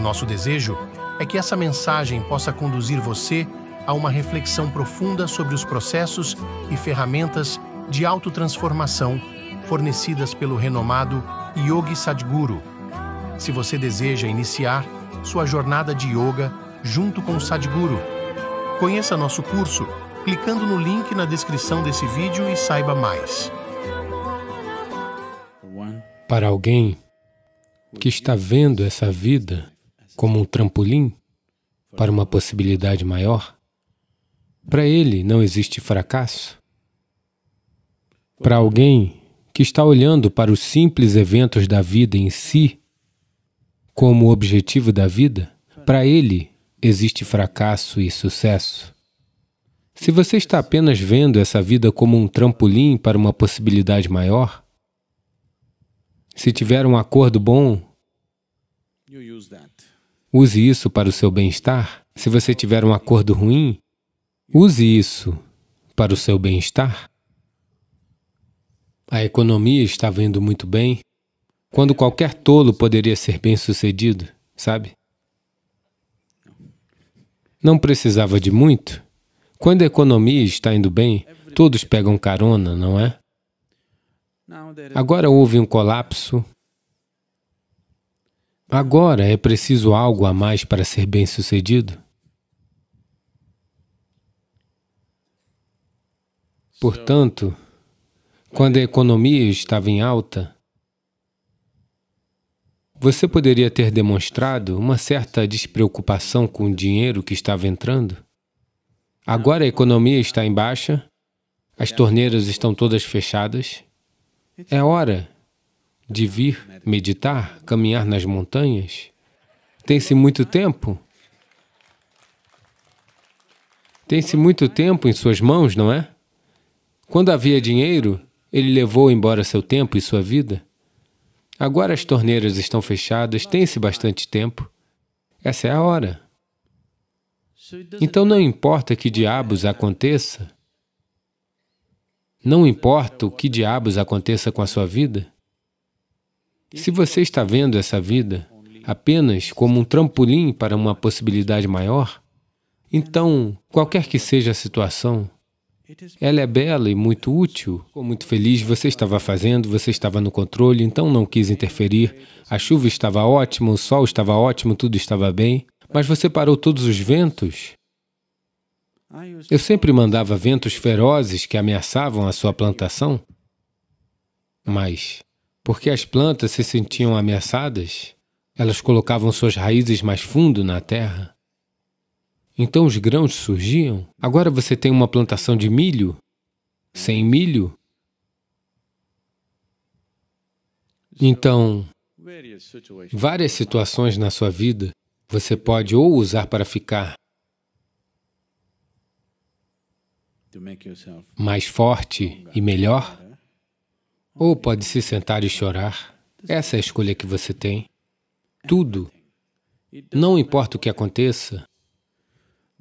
nosso desejo é que essa mensagem possa conduzir você a uma reflexão profunda sobre os processos e ferramentas de autotransformação fornecidas pelo renomado Yogi Sadhguru. Se você deseja iniciar sua jornada de yoga junto com o Sadhguru, conheça nosso curso clicando no link na descrição desse vídeo e saiba mais. Para alguém que está vendo essa vida como um trampolim para uma possibilidade maior? Para ele não existe fracasso? Para alguém que está olhando para os simples eventos da vida em si como objetivo da vida, para ele existe fracasso e sucesso. Se você está apenas vendo essa vida como um trampolim para uma possibilidade maior, se tiver um acordo bom, Use isso para o seu bem-estar. Se você tiver um acordo ruim, use isso para o seu bem-estar. A economia estava indo muito bem, quando qualquer tolo poderia ser bem-sucedido, sabe? Não precisava de muito. Quando a economia está indo bem, todos pegam carona, não é? Agora houve um colapso, Agora é preciso algo a mais para ser bem-sucedido? Portanto, quando a economia estava em alta, você poderia ter demonstrado uma certa despreocupação com o dinheiro que estava entrando? Agora a economia está em baixa, as torneiras estão todas fechadas. É hora de vir meditar, caminhar nas montanhas? Tem-se muito tempo? Tem-se muito tempo em suas mãos, não é? Quando havia dinheiro, ele levou embora seu tempo e sua vida. Agora as torneiras estão fechadas, tem-se bastante tempo. Essa é a hora. Então não importa que diabos aconteça, não importa o que diabos aconteça com a sua vida, se você está vendo essa vida apenas como um trampolim para uma possibilidade maior, então, qualquer que seja a situação, ela é bela e muito útil. Ficou muito feliz, você estava fazendo, você estava no controle, então não quis interferir. A chuva estava ótima, o sol estava ótimo, tudo estava bem, mas você parou todos os ventos. Eu sempre mandava ventos ferozes que ameaçavam a sua plantação, mas porque as plantas se sentiam ameaçadas, elas colocavam suas raízes mais fundo na terra. Então os grãos surgiam. Agora você tem uma plantação de milho. Sem milho. Então, várias situações na sua vida você pode ou usar para ficar mais forte e melhor, ou pode se sentar e chorar. Essa é a escolha que você tem. Tudo. Não importa o que aconteça.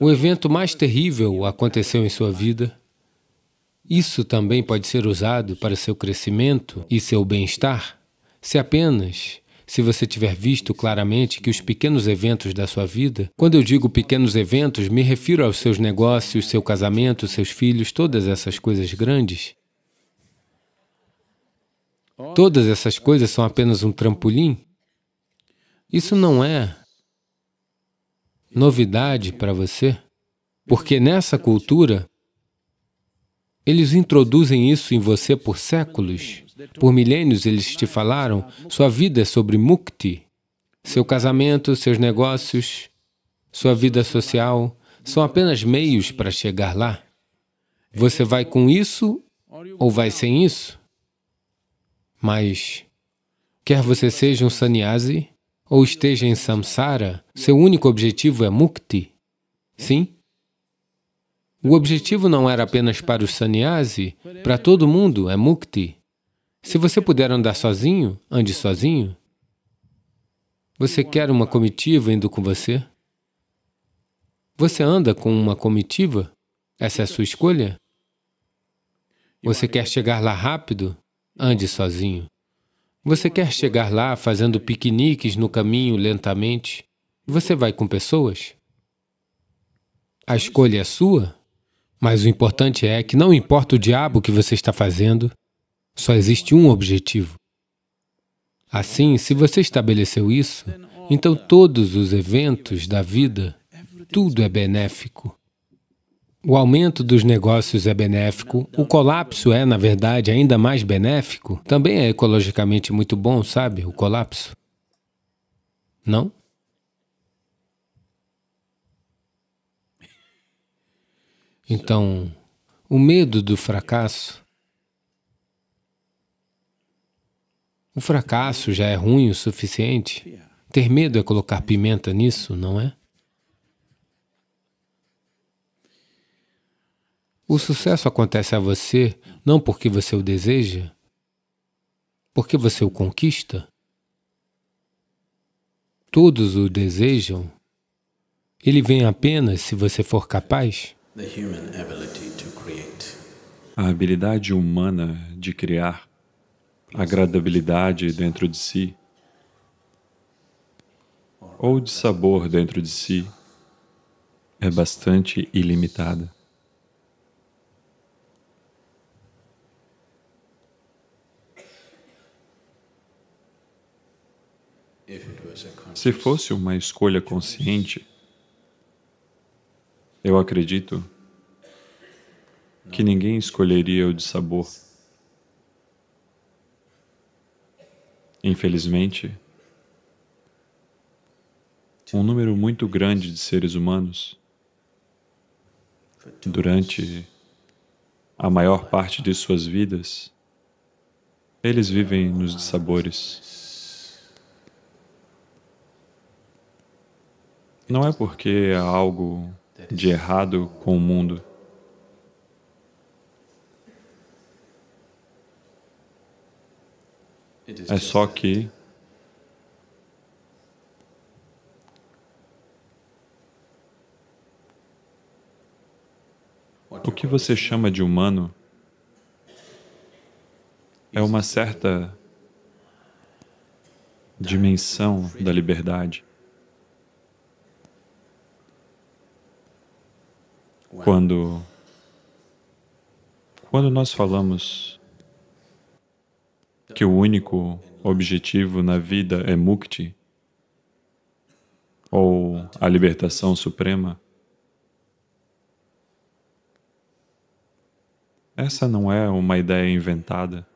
O evento mais terrível aconteceu em sua vida. Isso também pode ser usado para seu crescimento e seu bem-estar, se apenas se você tiver visto claramente que os pequenos eventos da sua vida, quando eu digo pequenos eventos, me refiro aos seus negócios, seu casamento, seus filhos, todas essas coisas grandes, Todas essas coisas são apenas um trampolim? Isso não é novidade para você? Porque nessa cultura, eles introduzem isso em você por séculos. Por milênios eles te falaram, sua vida é sobre mukti. Seu casamento, seus negócios, sua vida social, são apenas meios para chegar lá. Você vai com isso ou vai sem isso? Mas, quer você seja um sannyasi ou esteja em samsara, seu único objetivo é mukti. Sim? O objetivo não era apenas para o sannyasi, para todo mundo é mukti. Se você puder andar sozinho, ande sozinho. Você quer uma comitiva indo com você? Você anda com uma comitiva? Essa é a sua escolha? Você quer chegar lá rápido? ande sozinho. Você quer chegar lá fazendo piqueniques no caminho lentamente? Você vai com pessoas? A escolha é sua, mas o importante é que não importa o diabo que você está fazendo, só existe um objetivo. Assim, se você estabeleceu isso, então todos os eventos da vida, tudo é benéfico o aumento dos negócios é benéfico, o colapso é, na verdade, ainda mais benéfico. Também é ecologicamente muito bom, sabe, o colapso? Não? Então, o medo do fracasso. O fracasso já é ruim o suficiente. Ter medo é colocar pimenta nisso, não é? O sucesso acontece a você não porque você o deseja, porque você o conquista. Todos o desejam. Ele vem apenas se você for capaz. A habilidade humana de criar agradabilidade dentro de si ou de sabor dentro de si é bastante ilimitada. Se fosse uma escolha consciente, eu acredito que ninguém escolheria o de sabor. Infelizmente, um número muito grande de seres humanos, durante a maior parte de suas vidas, eles vivem nos dissabores. Não é porque há algo de errado com o mundo. É só que o que você chama de humano é uma certa dimensão da liberdade. Quando, quando nós falamos que o único objetivo na vida é mukti, ou a libertação suprema, essa não é uma ideia inventada.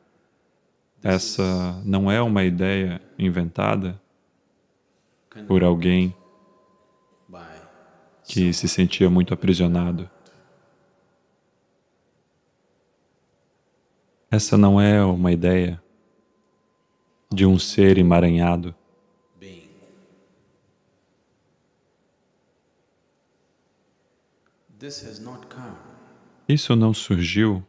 Essa não é uma ideia inventada por alguém que se sentia muito aprisionado. Essa não é uma ideia de um ser emaranhado. Isso não surgiu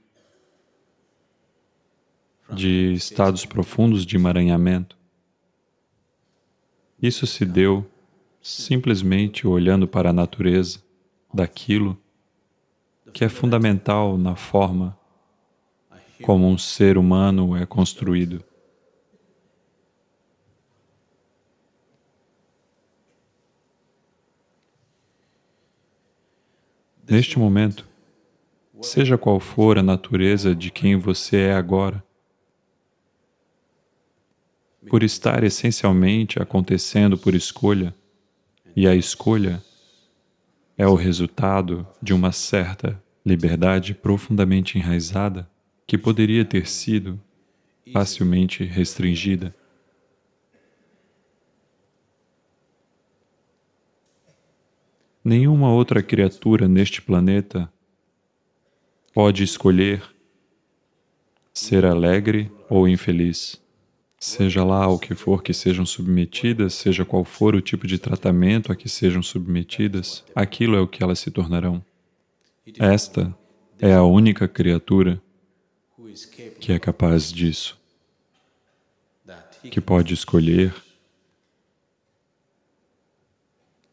de estados profundos de emaranhamento. Isso se deu simplesmente olhando para a natureza daquilo que é fundamental na forma como um ser humano é construído. Neste momento, seja qual for a natureza de quem você é agora, por estar essencialmente acontecendo por escolha, e a escolha é o resultado de uma certa liberdade profundamente enraizada que poderia ter sido facilmente restringida. Nenhuma outra criatura neste planeta pode escolher ser alegre ou infeliz seja lá o que for que sejam submetidas, seja qual for o tipo de tratamento a que sejam submetidas, aquilo é o que elas se tornarão. Esta é a única criatura que é capaz disso, que pode escolher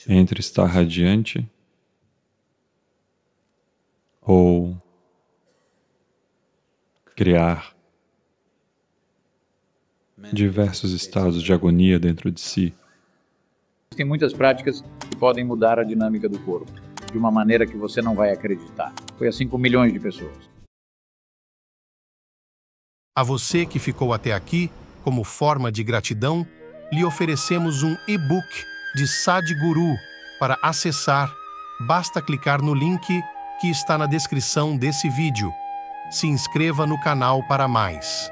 entre estar radiante ou criar diversos estados de agonia dentro de si. Tem muitas práticas que podem mudar a dinâmica do corpo, de uma maneira que você não vai acreditar. Foi assim com milhões de pessoas. A você que ficou até aqui, como forma de gratidão, lhe oferecemos um e-book de Sadhguru para acessar. Basta clicar no link que está na descrição desse vídeo. Se inscreva no canal para mais.